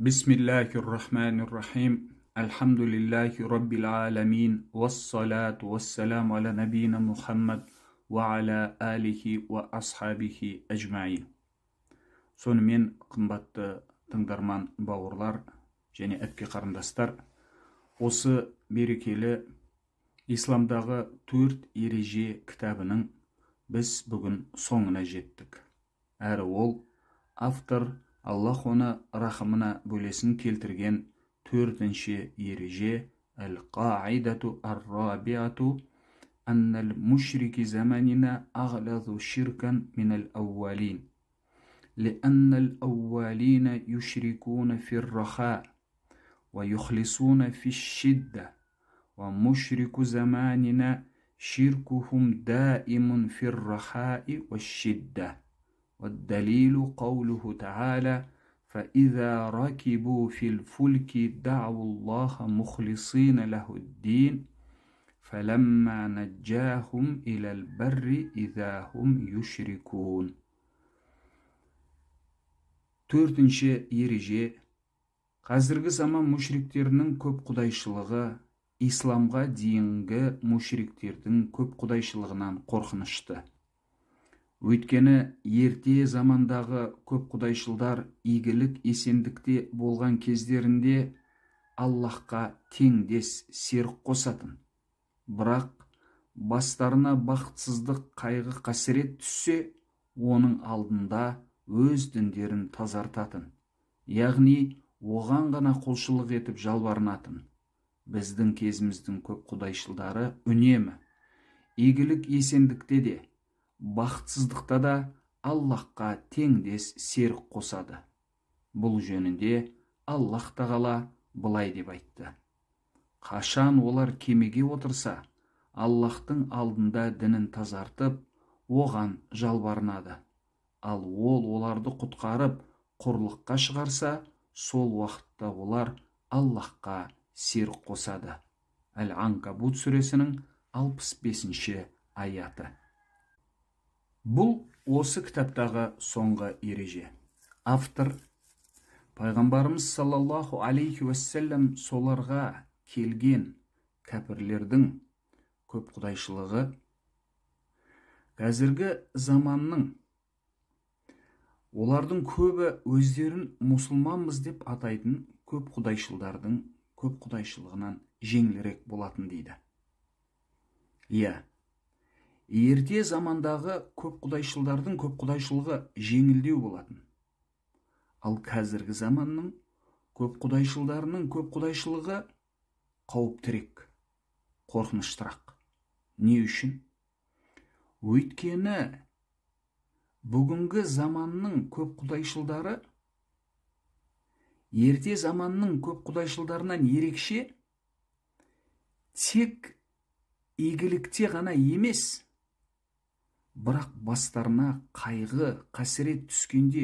Bismillahirrahmanirrahim. Elhamdülillahi Rabbil alemin. Сонымен қымбатты тыңдарман бауырлар және әпке қарындастар, осы берекелі исламдағы төрт ереже кітабының біз бүгін соңына жеттік. Әрі ол автор аллаһ оны рахымына бөлесін келтірген төртінші ереже әл қаидату ар рабиату أن المشرك زمننا أغلظ شركا من الأولين لأن الأولين يشركون في الرخاء ويخلصون في الشدة ومشرك زماننا شركهم دائم في الرخاء والشده والدليل قوله تعالى فإذا ركبوا في الفلك دعوا الله مخلصين له الدين فلما نجاهم إلى البر إذا هم يشركون төртінші ереже қазіргі заман мүшриктерінің көп құдайшылығы исламға дейінгі мүшриктердің көп құдайшылығынан қорқынышты өйткені ерте замандағы көп құдайшылдар игілік есендікте болған кездерінде аллаһқа теңдес серік қосатын бірақ бастарына бақытсыздық қайғы қасірет түссе оның алдында өз діндерін тазартатын яғни оған ғана құлшылық етіп жалбарынатын біздің кезіміздің көп құдайшылдары үнемі игілік есендікте де бақытсыздықта да аллахқа теңдес серік қосады бұл жөнінде аллах тағала былай деп айтты қашан олар кемеге отырса аллахтың алдында дінін тазартып оған жалбарынады ал ол оларды құтқарып құрлыққа шығарса сол уақытта олар аллахқа серік қосады әл анкабут сүресінің алпыс бесінші аяты бұл осы кітаптағы соңғы ереже автор пайғамбарымыз саллаллаху алейхи уассалам соларға келген кәпірлердің көп құдайшылығы қазіргі заманның олардың көбі өздерін мұсылманбыз деп атайтын көп құдайшылдардың көп құдайшылығынан жеңілірек болатын дейді иә ерте замандағы көп құдайшылдардың көп құдайшылығы жеңілдеу болатын ал қазіргі заманның көп құдайшылдарының көп құдайшылығы қауіптірек қорқыныштырақ не үшін өйткені бүгінгі заманның көп құдайшылдары ерте заманның көп құдайшылдарынан ерекше тек игілікте ғана емес бірақ бастарына қайғы қасірет түскенде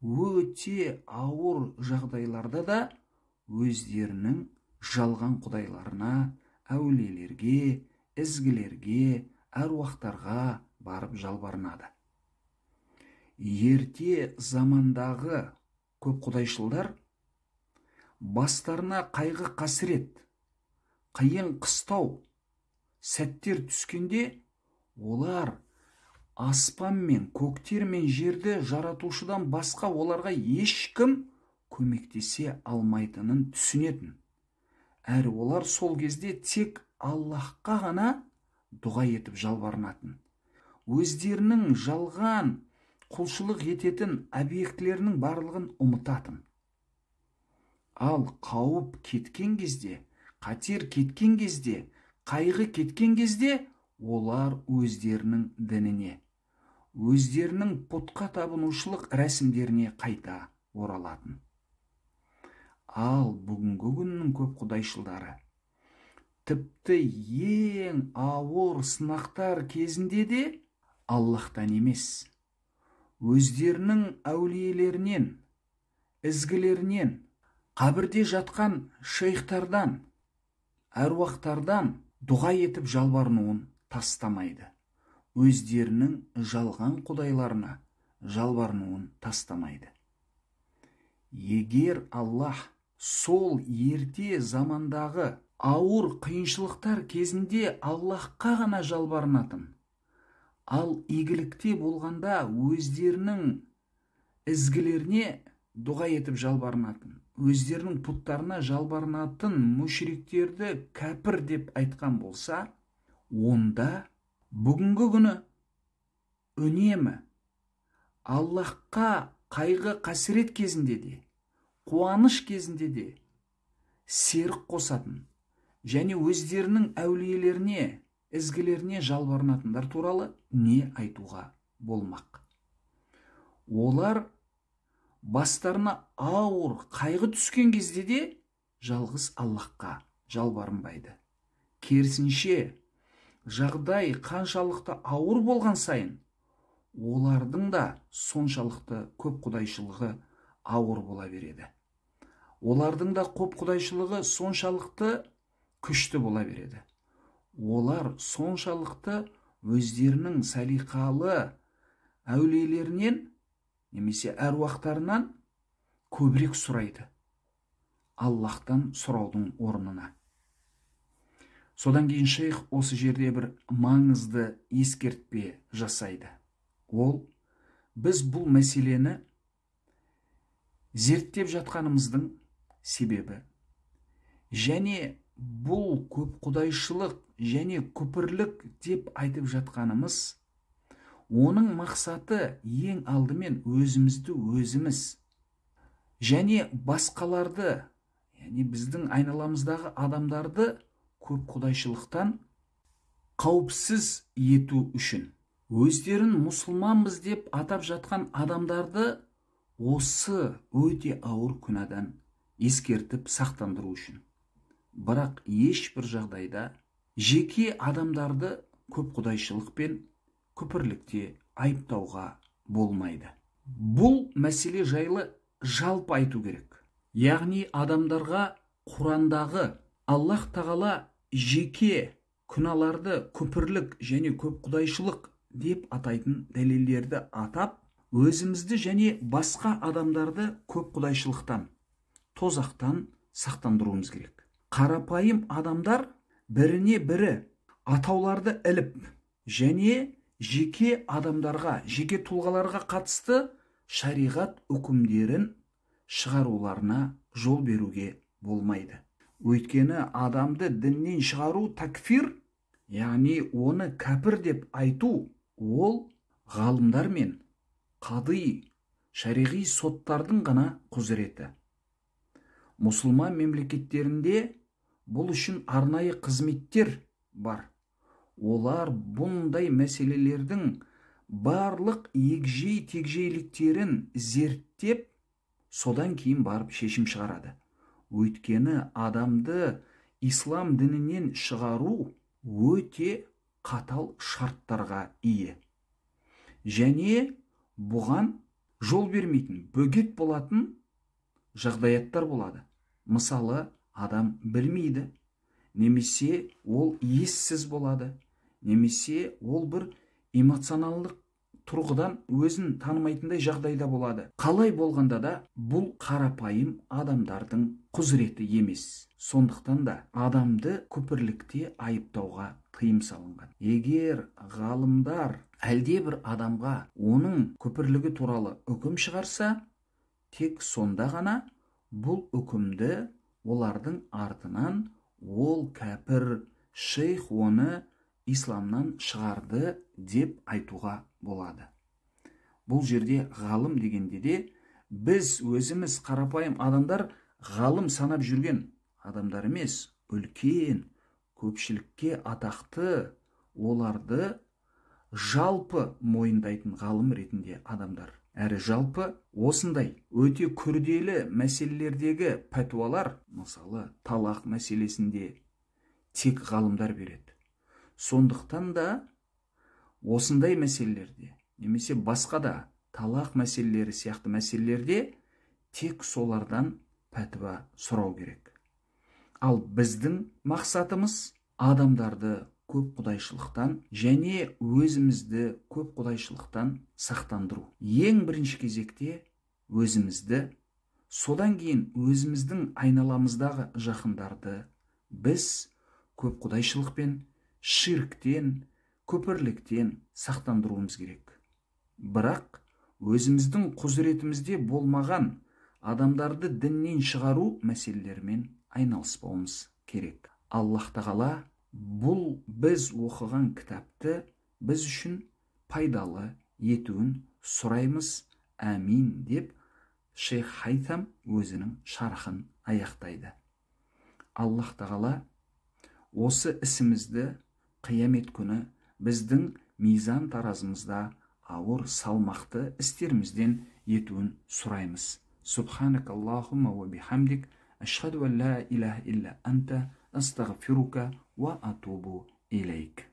өте ауыр жағдайларда да өздерінің жалған құдайларына әулиелерге ізгілерге әруақтарға барып жалбарынады ерте замандағы көп құдайшылдар бастарына қайғы қасірет қиын қыстау сәттер түскенде олар аспан мен көктер мен жерді жаратушыдан басқа оларға ешкім көмектесе алмайтынын түсінетін әрі олар сол кезде тек аллахқа ғана дұға етіп жалбарынатын өздерінің жалған құлшылық ететін объектілерінің барлығын ұмытатын ал қауіп кеткен кезде қатер кеткен кезде қайғы кеткен кезде олар өздерінің дініне өздерінің пұтқа табынушылық рәсімдеріне қайта оралатын ал бүгінгі күннің көп құдайшылдары тіпті ең ауыр сынақтар кезінде де аллахтан емес өздерінің әулиелерінен ізгілерінен қабірде жатқан шейхтардан әруақтардан дұға етіп жалбарынуын тастамайды өздерінің жалған құдайларына жалбарынуын тастамайды егер аллах сол ерте замандағы ауыр қиыншылықтар кезінде аллахқа ғана жалбарынатын ал игілікте болғанда өздерінің ізгілеріне дұға етіп жалбарынатын өздерінің пұттарына жалбарынатын мүшіриктерді кәпір деп айтқан болса онда бүгінгі күні үнемі аллахқа қайғы қасірет кезінде де қуаныш кезінде де серік қосатын және өздерінің әулиелеріне ізгілеріне жалбарынатындар туралы не айтуға болмақ олар бастарына ауыр қайғы түскен кезде де жалғыз аллахқа жалбарынбайды керісінше жағдай қаншалықты ауыр болған сайын олардың да соншалықты көп құдайшылығы ауыр бола береді олардың да көп құдайшылығы соншалықты күшті бола береді олар соншалықты өздерінің салиқалы әулиелерінен немесе әруақтарынан көбірек сұрайды аллахтан сұраудың орнына содан кейін шейх осы жерде бір маңызды ескертпе жасайды ол біз бұл мәселені зерттеп жатқанымыздың себебі және бұл көп құдайшылық және күпірлік деп айтып жатқанымыз оның мақсаты ең алдымен өзімізді өзіміз және басқаларды яғни біздің айналамыздағы адамдарды көп құдайшылықтан қауіпсіз ету үшін өздерін мұсылманбыз деп атап жатқан адамдарды осы өте ауыр күнәдан ескертіп сақтандыру үшін бірақ ешбір жағдайда жеке адамдарды көп құдайшылықпен пен күпірлікте айыптауға болмайды бұл мәселе жайлы жалпы айту керек яғни адамдарға құрандағы аллах тағала жеке күнәларды күпірлік және көп құдайшылық деп атайтын дәлелдерді атап өзімізді және басқа адамдарды көп құдайшылықтан, тозақтан сақтандыруымыз керек қарапайым адамдар біріне бірі атауларды іліп және жеке адамдарға жеке тұлғаларға қатысты шариғат үкімдерін шығаруларына жол беруге болмайды өйткені адамды діннен шығару тәкфир, яғни оны кәпір деп айту ол ғалымдар мен қади шариғи соттардың ғана құзыреті мұсылман мемлекеттерінде бұл үшін арнайы қызметтер бар олар бұндай мәселелердің барлық егжей тегжейліктерін зерттеп содан кейін барып шешім шығарады өйткені адамды ислам дінінен шығару өте қатал шарттарға ие және бұған жол бермейтін бөгет болатын жағдаяттар болады мысалы адам білмейді немесе ол ессіз болады немесе ол бір эмоционалдық тұрғыдан өзін танымайтындай жағдайда болады қалай болғанда да бұл қарапайым адамдардың құзыреті емес сондықтан да адамды күпірлікте айыптауға тыйым салынған егер ғалымдар әлдебір адамға оның күпірлігі туралы үкім шығарса тек сонда ғана бұл үкімді олардың артынан ол кәпір шейх оны исламнан шығарды деп айтуға болады бұл жерде ғалым дегенде де біз өзіміз қарапайым адамдар ғалым санап жүрген адамдар емес үлкен көпшілікке атақты оларды жалпы мойындайтын ғалым ретінде адамдар әрі жалпы осындай өте күрделі мәселелердегі пәтуалар мысалы талақ мәселесінде тек ғалымдар береді сондықтан да осындай мәселелерде немесе басқа да талақ мәселелері сияқты мәселелерде тек солардан пәтуа сұрау керек ал біздің мақсатымыз адамдарды көп құдайшылықтан және өзімізді көп құдайшылықтан сақтандыру ең бірінші кезекте өзімізді содан кейін өзіміздің айналамыздағы жақындарды біз көп құдайшылықпен ширктен көпірліктен сақтандыруымыз керек бірақ өзіміздің құзыретімізде болмаған адамдарды діннен шығару мәселелерімен айналыспауымыз керек аллах тағала бұл біз оқыған кітапты біз үшін пайдалы етуін сұраймыз әмин деп шейх хайтам өзінің шархын аяқтайды аллах тағала осы ісімізді қиямет күні біздің мизан таразымызда ауыр салмақты істерімізден етуін сұраймыз субханака аллахумма уа бихамдик ашхаду ан ла иляха илля анта астағфирука уа атубу илейк